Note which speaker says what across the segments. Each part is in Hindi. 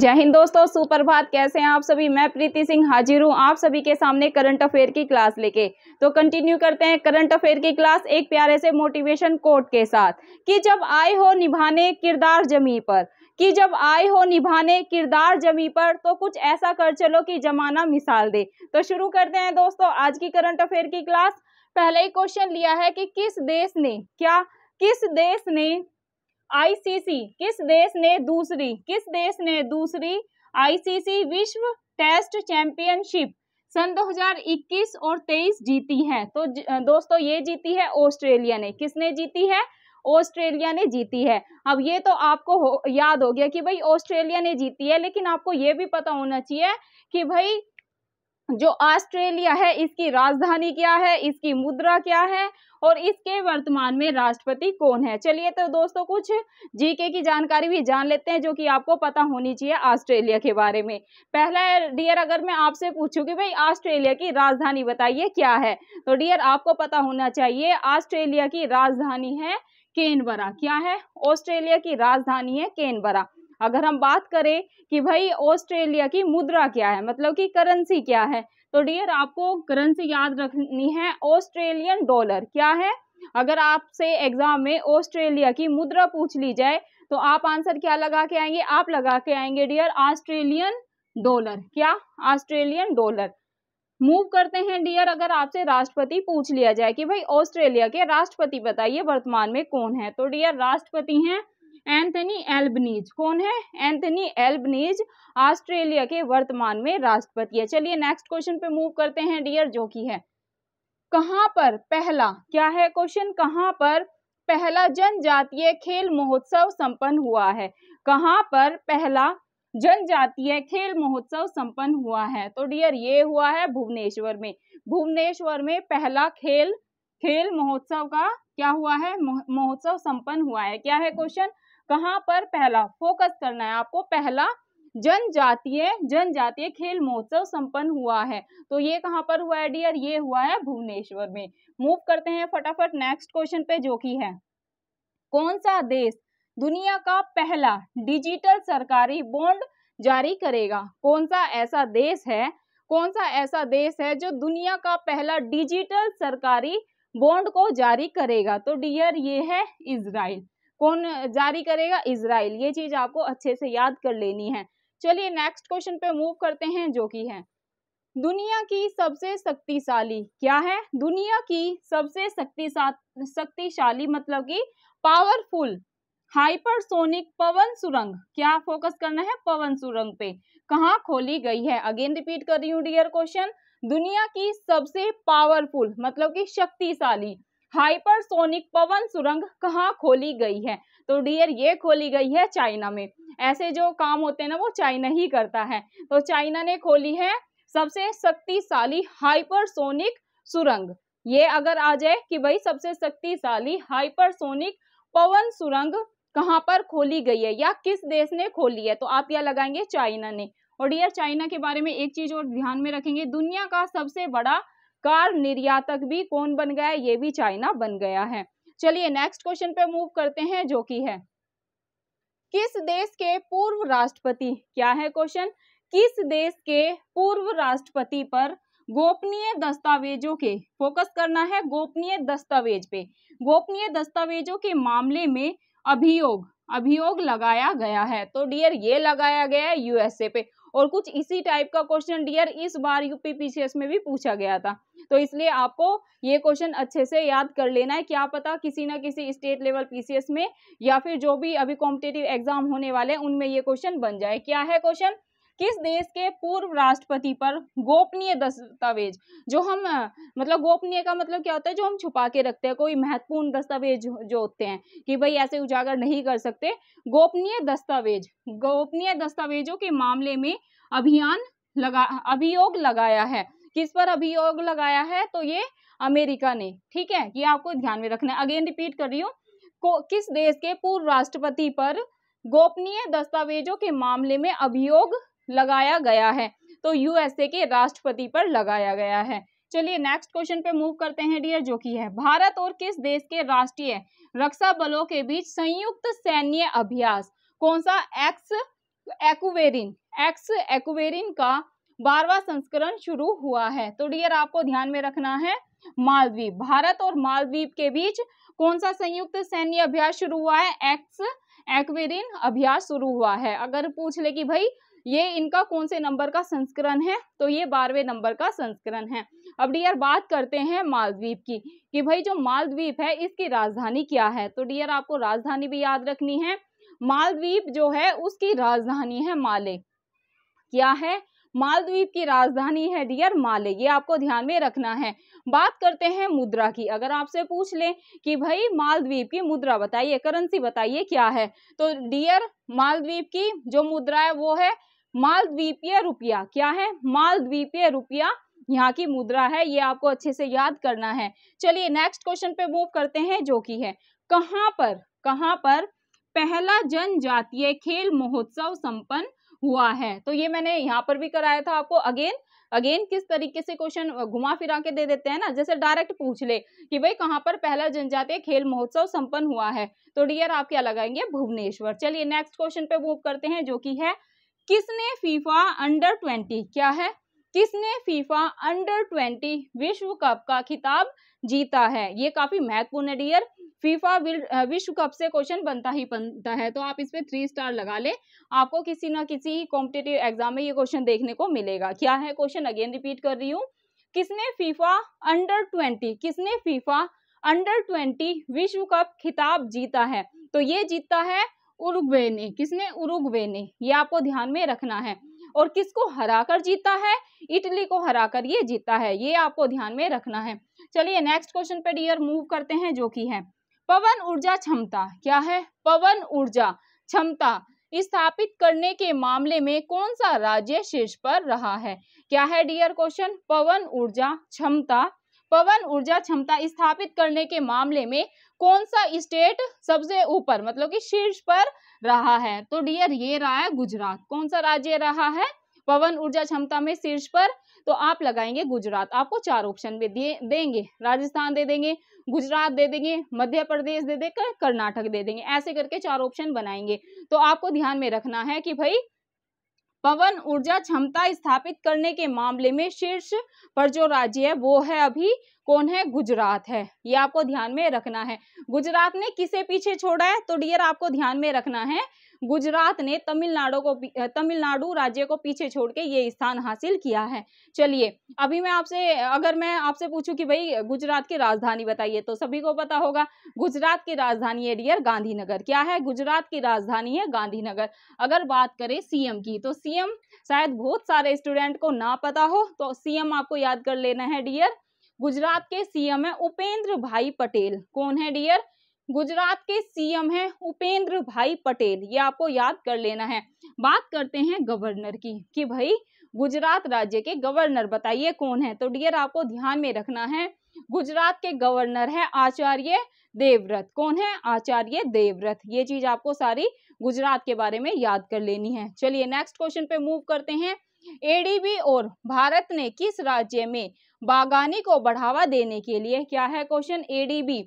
Speaker 1: जय हिंद दोस्तों सुप्रभात कैसे हैं आप सभी मैं प्रीति सिंह हाजिर हूं आप सभी के सामने करंट अफेयर की क्लास लेके तो कंटिन्यू करते हैं करंट अफेयर की क्लास एक प्यारे से मोटिवेशन कोट के साथ कि जब आए हो निभाने किरदार जमी पर कि जब आए हो निभाने किरदार जमी पर तो कुछ ऐसा कर चलो कि जमाना मिसाल दे तो शुरू करते हैं दोस्तों आज की करंट अफेयर की क्लास पहले ही क्वेश्चन लिया है कि किस देश ने क्या किस देश ने आईसीसी किस देश ने दूसरी किस देश ने दूसरी आईसीसी विश्व टेस्ट चैंपियनशिप सन 2021 और 23 जीती है तो दोस्तों ये जीती है ऑस्ट्रेलिया ने किसने जीती है ऑस्ट्रेलिया ने जीती है अब ये तो आपको हो, याद हो गया कि भाई ऑस्ट्रेलिया ने जीती है लेकिन आपको ये भी पता होना चाहिए कि भाई जो ऑस्ट्रेलिया है इसकी राजधानी क्या है इसकी मुद्रा क्या है और इसके वर्तमान में राष्ट्रपति कौन है चलिए तो दोस्तों कुछ जीके की जानकारी भी जान लेते हैं जो कि आपको पता होनी चाहिए ऑस्ट्रेलिया के बारे में पहला डियर अगर मैं आपसे पूछूं कि भाई ऑस्ट्रेलिया की राजधानी बताइए क्या है तो डियर आपको पता होना चाहिए ऑस्ट्रेलिया की राजधानी है केनबरा क्या है ऑस्ट्रेलिया की राजधानी है केनबरा अगर हम बात करें कि भाई ऑस्ट्रेलिया की मुद्रा क्या है मतलब कि करेंसी क्या है तो डियर आपको करेंसी याद रखनी है ऑस्ट्रेलियन डॉलर क्या है अगर आपसे एग्जाम में ऑस्ट्रेलिया की मुद्रा पूछ ली जाए तो आप आंसर क्या लगा के आएंगे आप लगा के आएंगे डियर ऑस्ट्रेलियन डॉलर क्या ऑस्ट्रेलियन डॉलर मूव करते हैं डियर अगर आपसे राष्ट्रपति पूछ लिया जाए कि भाई ऑस्ट्रेलिया के राष्ट्रपति बताइए वर्तमान में कौन है तो डियर राष्ट्रपति हैं एंथनी एल्बनीज कौन है एंथनी एल्बनीज ऑस्ट्रेलिया के वर्तमान में राष्ट्रपति है चलिए नेक्स्ट क्वेश्चन पे मूव करते हैं डियर जो कि है कहाँ पर पहला क्या है क्वेश्चन कहाँ पर पहला जनजातीय खेल महोत्सव संपन्न हुआ है कहाँ पर पहला जनजातीय खेल महोत्सव संपन्न हुआ है तो डियर ये हुआ है भुवनेश्वर में भुवनेश्वर में पहला खेल खेल महोत्सव का क्या हुआ है महोत्सव संपन्न हुआ है क्या है क्वेश्चन कहाँ पर पहला फोकस करना है आपको पहला जनजातीय जनजातीय खेल महोत्सव संपन्न हुआ है तो ये कहाँ पर हुआ है डियर ये हुआ है भुवनेश्वर में मूव करते हैं फटाफट नेक्स्ट क्वेश्चन पे जो की है कौन सा देश दुनिया का पहला डिजिटल सरकारी बॉन्ड जारी करेगा कौन सा ऐसा देश है कौन सा ऐसा देश है जो दुनिया का पहला डिजिटल सरकारी बॉन्ड को जारी करेगा तो डियर ये है इसराइल कौन जारी करेगा इसराइल ये चीज आपको अच्छे से याद कर लेनी है चलिए नेक्स्ट क्वेश्चन पे मूव करते हैं जो कि है दुनिया की सबसे शक्तिशाली क्या है दुनिया की सबसे शक्तिशाली मतलब कि पावरफुल हाइपरसोनिक पवन सुरंग क्या फोकस करना है पवन सुरंग पे कहा खोली गई है अगेन रिपीट कर रही हूँ डियर क्वेश्चन दुनिया की सबसे पावरफुल मतलब कि शक्तिशाली हाइपरसोनिक पवन सुरंग कहाँ खोली गई है तो डियर ये खोली गई है चाइना में ऐसे जो काम होते हैं ना वो चाइना ही करता है तो चाइना ने खोली है सबसे शक्तिशाली हाइपरसोनिक सुरंग ये अगर आ जाए कि भाई सबसे शक्तिशाली हाइपरसोनिक पवन सुरंग कहाँ पर खोली गई है या किस देश ने खोली है तो आप यह लगाएंगे चाइना ने और डियर चाइना के बारे में एक चीज और ध्यान में रखेंगे दुनिया का सबसे बड़ा कार निर्यातक भी कौन बन गया ये भी चाइना बन गया है चलिए नेक्स्ट क्वेश्चन पे मूव करते हैं जो कि है किस देश के पूर्व राष्ट्रपति क्या है क्वेश्चन किस देश के पूर्व राष्ट्रपति पर गोपनीय दस्तावेजों के फोकस करना है गोपनीय दस्तावेज पे गोपनीय दस्तावेजों के मामले में अभियोग अभियोग लगाया गया है तो डियर ये लगाया गया है यूएसए पे और कुछ इसी टाइप का क्वेश्चन डियर इस बार यूपी पीसीएस में भी पूछा गया था तो इसलिए आपको ये क्वेश्चन अच्छे से याद कर लेना है क्या पता किसी ना किसी स्टेट लेवल पीसीएस में या फिर जो भी अभी कॉम्पिटेटिव एग्जाम होने वाले हैं उनमें ये क्वेश्चन बन जाए क्या है क्वेश्चन किस देश के पूर्व राष्ट्रपति पर गोपनीय दस्तावेज जो हम मतलब गोपनीय का मतलब क्या होता है जो हम छुपा के रखते हैं कोई महत्वपूर्ण दस्तावेज जो होते हैं कि भाई ऐसे उजागर नहीं कर सकते गोपनीय दस्तावेज गोपनीय दस्तावेजों के मामले में अभियान लगा अभियोग लगाया है किस पर अभियोग लगाया है तो ये अमेरिका ने ठीक है ये आपको ध्यान में रखना है अगेन रिपीट कर रही हूँ किस देश के पूर्व राष्ट्रपति पर गोपनीय दस्तावेजों के मामले में अभियोग लगाया गया है तो यूएसए के राष्ट्रपति पर लगाया गया है चलिए नेक्स्ट क्वेश्चन पे मूव करते हैं डियर जो कि है भारत और किस देश के राष्ट्रीय रक्षा बलों के बीच संयुक्त सैन्य अभ्यास कौन सा एक्स एक्वेरिन एक्स एक्वेरिन का बारवा संस्करण शुरू हुआ है तो डियर आपको ध्यान में रखना है मालद्वीप भारत और मालदीप के बीच कौन सा संयुक्त सैन्य अभ्यास शुरू हुआ है एक्स एक्वेरिन अभ्यास शुरू हुआ है अगर पूछ ले कि भाई ये इनका कौन से नंबर का संस्करण है तो ये बारहवें नंबर का संस्करण है अब डियर बात करते हैं मालद्वीप की कि भाई जो मालद्वीप है इसकी राजधानी क्या है तो डियर आपको राजधानी भी याद रखनी है मालद्वीप जो है उसकी राजधानी है माले क्या है मालदीव की राजधानी है डियर माले ये आपको ध्यान में रखना है बात करते हैं मुद्रा की अगर आपसे पूछ लें कि भाई मालदीव की मुद्रा बताइए करेंसी बताइए क्या है तो डियर मालदीव की जो मुद्रा है वो है मालद्वीपीय रुपया क्या है मालद्वीपीय रुपया यहाँ की मुद्रा है ये आपको अच्छे से याद करना है चलिए नेक्स्ट क्वेश्चन पे मूव करते हैं जो कि है कहाँ पर कहाँ पर पहला जनजातीय खेल महोत्सव संपन्न हुआ है तो ये मैंने यहाँ पर भी कराया था आपको अगेन अगेन किस तरीके से क्वेश्चन घुमा फिरा के दे देते हैं ना जैसे डायरेक्ट पूछ ले कि भाई कहाँ पर पहला जनजातीय खेल महोत्सव संपन्न हुआ है तो डियर आप क्या लगाएंगे भुवनेश्वर चलिए नेक्स्ट क्वेश्चन पे मूव करते हैं जो कि है किसने फीफा अंडर ट्वेंटी क्या है किसने फीफा अंडर ट्वेंटी विश्व कप का खिताब जीता है ये काफी महत्वपूर्ण है डियर फीफा विश्व कप से क्वेश्चन बनता ही बनता है तो आप इसमें थ्री स्टार लगा ले आपको किसी ना किसी कॉम्पिटेटिव एग्जाम में ये क्वेश्चन देखने को मिलेगा क्या है क्वेश्चन अगेन रिपीट कर रही हूँ किसने फीफा अंडर ट्वेंटी किसने फीफा अंडर ट्वेंटी विश्व कप खिताब जीता है तो ये जीतता है उरुग्वे ने किसने उरुग्वे ने ये आपको ध्यान में रखना है और किसको हराकर जीता है इटली को हराकर ये जीता है ये आपको ध्यान में रखना है चलिए नेक्स्ट क्वेश्चन पे डियर मूव करते हैं जो कि है पवन ऊर्जा क्षमता क्या है पवन ऊर्जा क्षमता स्थापित करने के मामले में कौन सा राज्य शीर्ष पर रहा है क्या है डियर क्वेश्चन पवन ऊर्जा क्षमता पवन ऊर्जा क्षमता स्थापित करने के मामले में कौन सा स्टेट सबसे ऊपर मतलब कि शीर्ष पर रहा है तो डियर ये रहा है गुजरात कौन सा राज्य रहा है पवन ऊर्जा क्षमता में शीर्ष पर तो आप लगाएंगे गुजरात आपको चार ऑप्शन में दिए देंगे राजस्थान दे देंगे गुजरात दे देंगे मध्य प्रदेश दे देकर कर्नाटक दे देंगे ऐसे करके चार ऑप्शन बनाएंगे तो आपको ध्यान में रखना है कि भाई पवन ऊर्जा क्षमता स्थापित करने के मामले में शीर्ष पर जो राज्य है वो है अभी कौन है गुजरात है ये आपको ध्यान में रखना है गुजरात ने किसे पीछे छोड़ा है तो डियर आपको ध्यान में रखना है गुजरात ने तमिलनाडु को तमिलनाडु राज्य को पीछे छोड़ के ये स्थान हासिल किया है चलिए अभी मैं आपसे अगर मैं आपसे पूछूं कि भाई गुजरात की राजधानी बताइए तो सभी को पता होगा गुजरात की राजधानी है डियर गांधीनगर क्या है गुजरात की राजधानी है गांधीनगर अगर बात करें सीएम की तो सीएम शायद बहुत सारे स्टूडेंट को ना पता हो तो सीएम आपको याद कर लेना है डियर गुजरात के सीएम है उपेंद्र भाई पटेल कौन है डियर गुजरात के सीएम है उपेंद्र भाई पटेल ये आपको याद कर लेना है बात करते हैं गवर्नर की कि भाई गुजरात राज्य के गवर्नर बताइए कौन है तो डियर आपको ध्यान में रखना है गुजरात के गवर्नर है आचार्य देवव्रत कौन है आचार्य देवव्रत ये चीज आपको सारी गुजरात के बारे में याद कर लेनी है चलिए नेक्स्ट क्वेश्चन पे मूव करते हैं एडीबी और भारत ने किस राज्य में बागानी को बढ़ावा देने के लिए क्या है क्वेश्चन एडीबी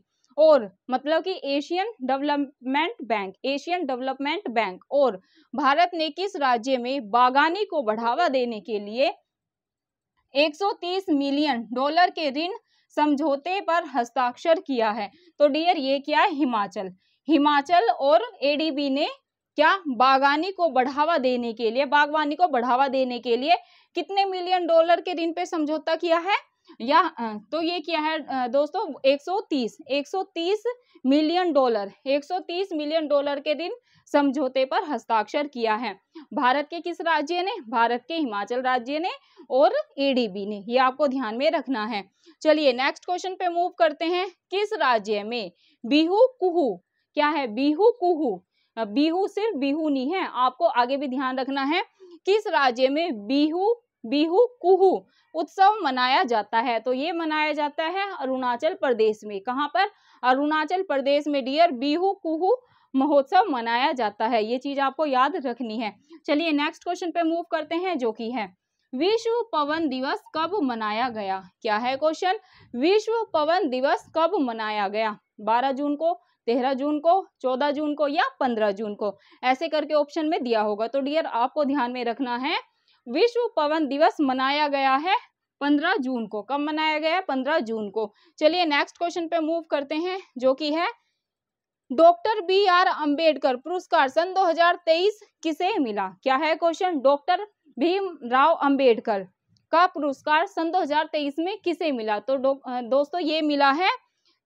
Speaker 1: और मतलब कि Asian development bank Asian development bank और भारत ने किस राज्य में बागानी को बढ़ावा देने के लिए 130 मिलियन डॉलर के ऋण समझौते पर हस्ताक्षर किया है तो डियर ये क्या है हिमाचल हिमाचल और एडीबी ने क्या बागानी को बढ़ावा देने के लिए बागवानी को बढ़ावा देने के लिए कितने मिलियन डॉलर के ऋण पे समझौता किया है या तो ये किया है दोस्तों 130 130 मिलियन डॉलर 130 मिलियन डॉलर के दिन समझौते पर हस्ताक्षर किया है भारत के किस राज्य ने भारत के हिमाचल राज्य ने और एडीबी ने ये आपको ध्यान में रखना है चलिए नेक्स्ट क्वेश्चन पे मूव करते हैं किस राज्य में बिहू कुहू क्या है बिहू कुहू बीहू सिर्फ बिहू नहीं है आपको आगे भी ध्यान रखना है किस राज्य में बीहू बिहू कुहू उत्सव मनाया जाता है तो ये मनाया जाता है अरुणाचल प्रदेश में कहाँ पर अरुणाचल प्रदेश में डियर बिहू कुहू महोत्सव मनाया जाता है ये चीज आपको याद रखनी है चलिए नेक्स्ट क्वेश्चन पे मूव करते हैं जो कि है विश्व पवन दिवस कब मनाया गया क्या है क्वेश्चन विश्व पवन दिवस कब मनाया गया 12 जून को तेरह जून को चौदह जून को या पंद्रह जून को ऐसे करके ऑप्शन में दिया होगा तो डियर आपको ध्यान में रखना है विश्व पवन दिवस मनाया गया है पंद्रह जून को कब मनाया गया है पंद्रह जून को चलिए नेक्स्ट क्वेश्चन पे मूव करते हैं जो कि है डॉक्टर बी आर अंबेडकर पुरस्कार सन 2023 किसे मिला क्या है क्वेश्चन डॉक्टर भीम राव अम्बेडकर का पुरस्कार सन 2023 में किसे मिला तो दो, दोस्तों ये मिला है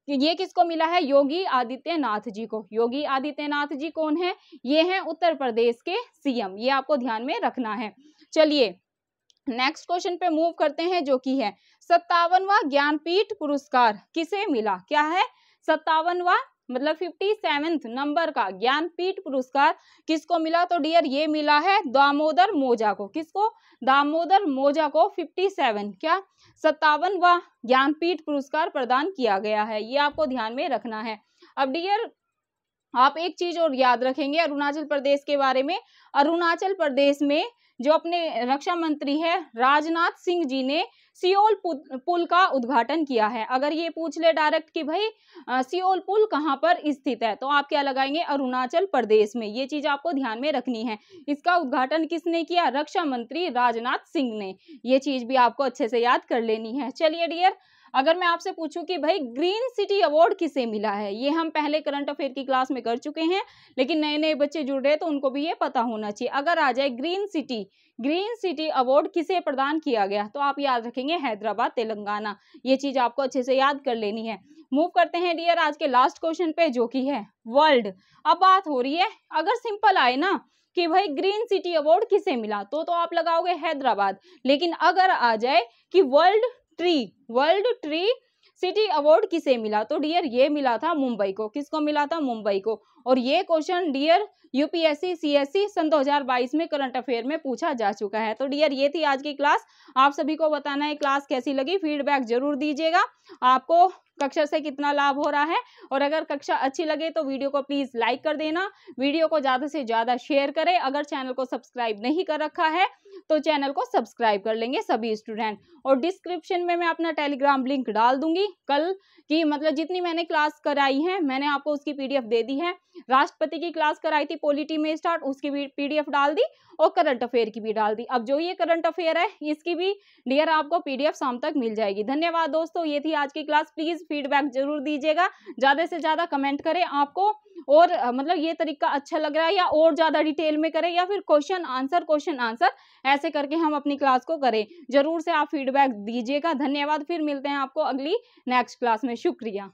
Speaker 1: ये किसको मिला है योगी आदित्यनाथ जी को योगी आदित्यनाथ जी कौन है ये हैं उत्तर प्रदेश के सीएम ये आपको ध्यान में रखना है चलिए नेक्स्ट क्वेश्चन पे मूव करते हैं जो कि है सत्तावनवा ज्ञानपीठ पुरस्कार किसे मिला क्या है सत्तावनवा मतलब फिफ्टी सेवेंथ नंबर का ज्ञानपीठ पुरस्कार किसको मिला तो डियर ये मिला है दामोदर मोजा को किसको दामोदर मोजा को फिफ्टी सेवन क्या सत्तावन व ज्ञानपीठ पुरस्कार प्रदान किया गया है ये आपको ध्यान में रखना है अब डियर आप एक चीज और याद रखेंगे अरुणाचल प्रदेश के बारे में अरुणाचल प्रदेश में जो अपने रक्षा मंत्री है राजनाथ सिंह जी ने सियोल पुल का उद्घाटन किया है अगर ये पूछ ले डायरेक्ट कि भाई सियोल पुल कहाँ पर स्थित है तो आप क्या लगाएंगे अरुणाचल प्रदेश में ये चीज आपको ध्यान में रखनी है इसका उद्घाटन किसने किया रक्षा मंत्री राजनाथ सिंह ने ये चीज भी आपको अच्छे से याद कर लेनी है चलिए डियर अगर मैं आपसे पूछूं कि भाई ग्रीन सिटी अवार्ड किसे मिला है ये हम पहले करंट अफेयर की क्लास में कर चुके हैं लेकिन नए नए बच्चे जुड़ रहे हैं तो उनको भी ये पता होना चाहिए अगर आ जाए green city green city award किसे प्रदान किया गया तो आप याद रखेंगे हैदराबाद तेलंगाना ये चीज़ आपको अच्छे से याद कर लेनी है मूव करते हैं डियर आज के लास्ट क्वेश्चन पे जो कि है वर्ल्ड अब बात हो रही है अगर सिंपल आए ना कि भाई ग्रीन सिटी अवार्ड किसे मिला तो तो आप लगाओगे हैदराबाद लेकिन अगर आ जाए कि world tree world tree city award किसे मिला तो डियर ये मिला था मुंबई को किसको मिला था मुंबई को और ये क्वेश्चन डियर यूपीएससी सीएससी सन 2022 में करंट अफेयर में पूछा जा चुका है तो डियर ये थी आज की क्लास आप सभी को बताना है क्लास कैसी लगी फीडबैक जरूर दीजिएगा आपको कक्षा से कितना लाभ हो रहा है और अगर कक्षा अच्छी लगे तो वीडियो को प्लीज़ लाइक कर देना वीडियो को ज़्यादा से ज़्यादा शेयर करें अगर चैनल को सब्सक्राइब नहीं कर रखा है तो चैनल को सब्सक्राइब कर लेंगे सभी स्टूडेंट और डिस्क्रिप्शन में मैं अपना टेलीग्राम लिंक डाल दूंगी कल की मतलब जितनी मैंने क्लास कराई है मैंने आपको उसकी पीडीएफ दे दी है राष्ट्रपति की क्लास कराई थी पॉलिटी में स्टार्ट उसकी भी पीडीएफ डाल दी और करंट अफेयर की भी डाल दी अब जो ये करंट अफेयर है इसकी भी डियर आपको पीडीएफ शाम तक मिल जाएगी धन्यवाद दोस्तों ये थी आज की क्लास प्लीज फीडबैक जरूर दीजिएगा ज्यादा से ज्यादा कमेंट करें आपको और मतलब ये तरीका अच्छा लग रहा है या और ज़्यादा डिटेल में करें या फिर क्वेश्चन आंसर क्वेश्चन आंसर ऐसे करके हम अपनी क्लास को करें ज़रूर से आप फीडबैक दीजिएगा धन्यवाद फिर मिलते हैं आपको अगली नेक्स्ट क्लास में शुक्रिया